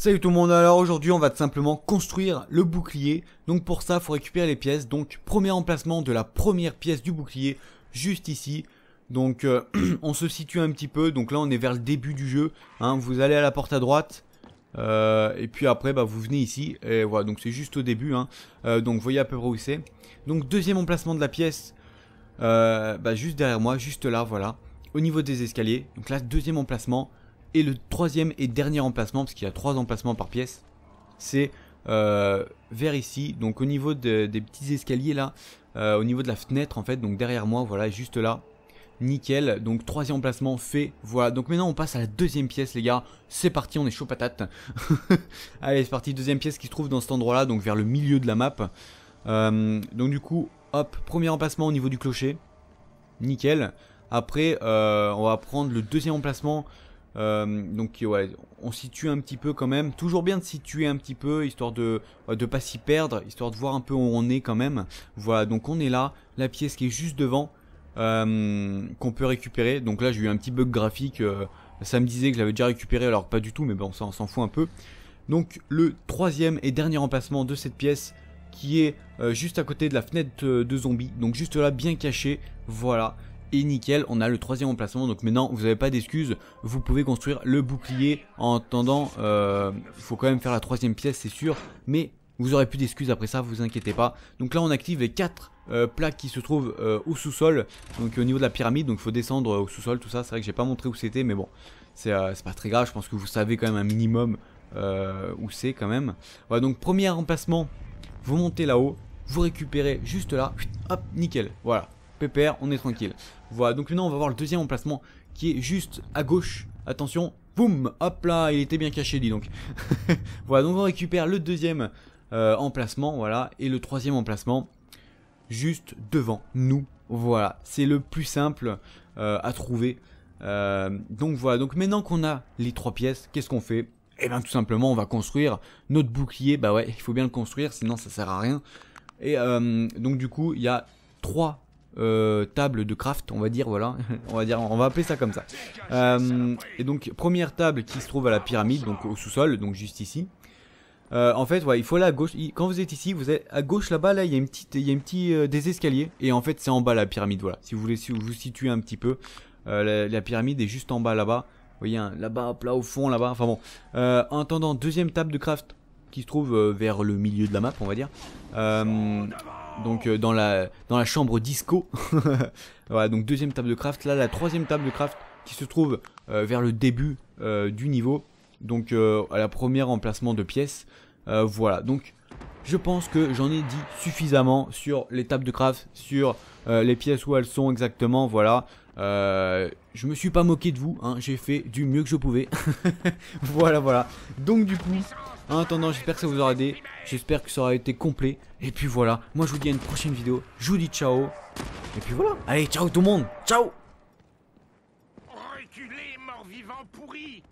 Salut tout le monde, alors aujourd'hui on va simplement construire le bouclier, donc pour ça il faut récupérer les pièces, donc premier emplacement de la première pièce du bouclier, juste ici, donc euh, on se situe un petit peu, donc là on est vers le début du jeu, hein. vous allez à la porte à droite, euh, et puis après bah, vous venez ici, et voilà, donc c'est juste au début, hein. euh, donc vous voyez à peu près où c'est. Donc deuxième emplacement de la pièce, bah, juste derrière moi, juste là, voilà, au niveau des escaliers, donc là deuxième emplacement, et le troisième et dernier emplacement, parce qu'il y a trois emplacements par pièce, c'est euh, vers ici, donc au niveau des petits escaliers là, euh, au niveau de la fenêtre en fait, donc derrière moi, voilà, juste là. Nickel, donc troisième emplacement fait, voilà. Donc maintenant on passe à la deuxième pièce les gars, c'est parti, on est chaud patate. Allez c'est parti, deuxième pièce qui se trouve dans cet endroit là, donc vers le milieu de la map. Euh, donc du coup, hop, premier emplacement au niveau du clocher, nickel. Après on va prendre le deuxième emplacement euh, donc ouais, on situe un petit peu quand même. Toujours bien de situer un petit peu, histoire de ne pas s'y perdre, histoire de voir un peu où on est quand même. Voilà, donc on est là, la pièce qui est juste devant, euh, qu'on peut récupérer. Donc là j'ai eu un petit bug graphique, euh, ça me disait que je l'avais déjà récupéré, alors pas du tout, mais bon on s'en fout un peu. Donc le troisième et dernier emplacement de cette pièce qui est juste à côté de la fenêtre de zombies, donc juste là bien caché, voilà et nickel, on a le troisième emplacement. Donc maintenant, vous n'avez pas d'excuses, vous pouvez construire le bouclier. En attendant, il euh, faut quand même faire la troisième pièce, c'est sûr. Mais vous aurez plus d'excuses après ça, vous inquiétez pas. Donc là, on active les quatre euh, plaques qui se trouvent euh, au sous-sol, donc au niveau de la pyramide. Donc il faut descendre au sous-sol, tout ça. C'est vrai que j'ai pas montré où c'était, mais bon, c'est pas très grave. Je pense que vous savez quand même un minimum où c'est quand même. Voilà, donc premier emplacement, vous montez là-haut, vous récupérez juste là, hop, nickel, voilà pépère, on est tranquille. Voilà, donc maintenant on va voir le deuxième emplacement qui est juste à gauche. Attention, boum, hop là, il était bien caché, dis donc. voilà, donc on récupère le deuxième euh, emplacement, voilà, et le troisième emplacement juste devant nous. Voilà, c'est le plus simple euh, à trouver. Euh, donc voilà, donc maintenant qu'on a les trois pièces, qu'est-ce qu'on fait Eh bien tout simplement on va construire notre bouclier, bah ouais, il faut bien le construire, sinon ça sert à rien. Et donc du coup, il y a trois euh, table de craft, on va dire, voilà, on va dire, on va appeler ça comme ça. Euh, et donc première table qui se trouve à la pyramide, donc au sous-sol, donc juste ici. Euh, en fait, voilà, il faut aller à gauche. Quand vous êtes ici, vous êtes à gauche là-bas, là, il y a une petite, il y a une petite, des escaliers, et en fait c'est en bas la pyramide, voilà. Si vous voulez, si vous vous situez un petit peu, la, pyramide est juste en bas là-bas. Vous voyez, hein, là-bas, là au fond, là-bas. Enfin bon. en attendant, deuxième table de craft qui se trouve vers le milieu de la map, on va dire donc euh, dans, la, dans la chambre disco. voilà, donc deuxième table de craft. Là, la troisième table de craft qui se trouve euh, vers le début euh, du niveau. Donc à la première emplacement de pièces. voilà, donc je pense que j'en ai dit suffisamment sur les tables de craft, sur les pièces où elles sont exactement. Voilà, je me suis pas moqué de vous, hein. j'ai fait du mieux que je pouvais. voilà, voilà. Donc du coup, en attendant, j'espère que ça vous aura aidé. J'espère que ça aura été complet. Et puis voilà, moi je vous dis à une prochaine vidéo. Je vous dis ciao. Et puis voilà. Allez, ciao tout le monde. Ciao. mort vivant pourri.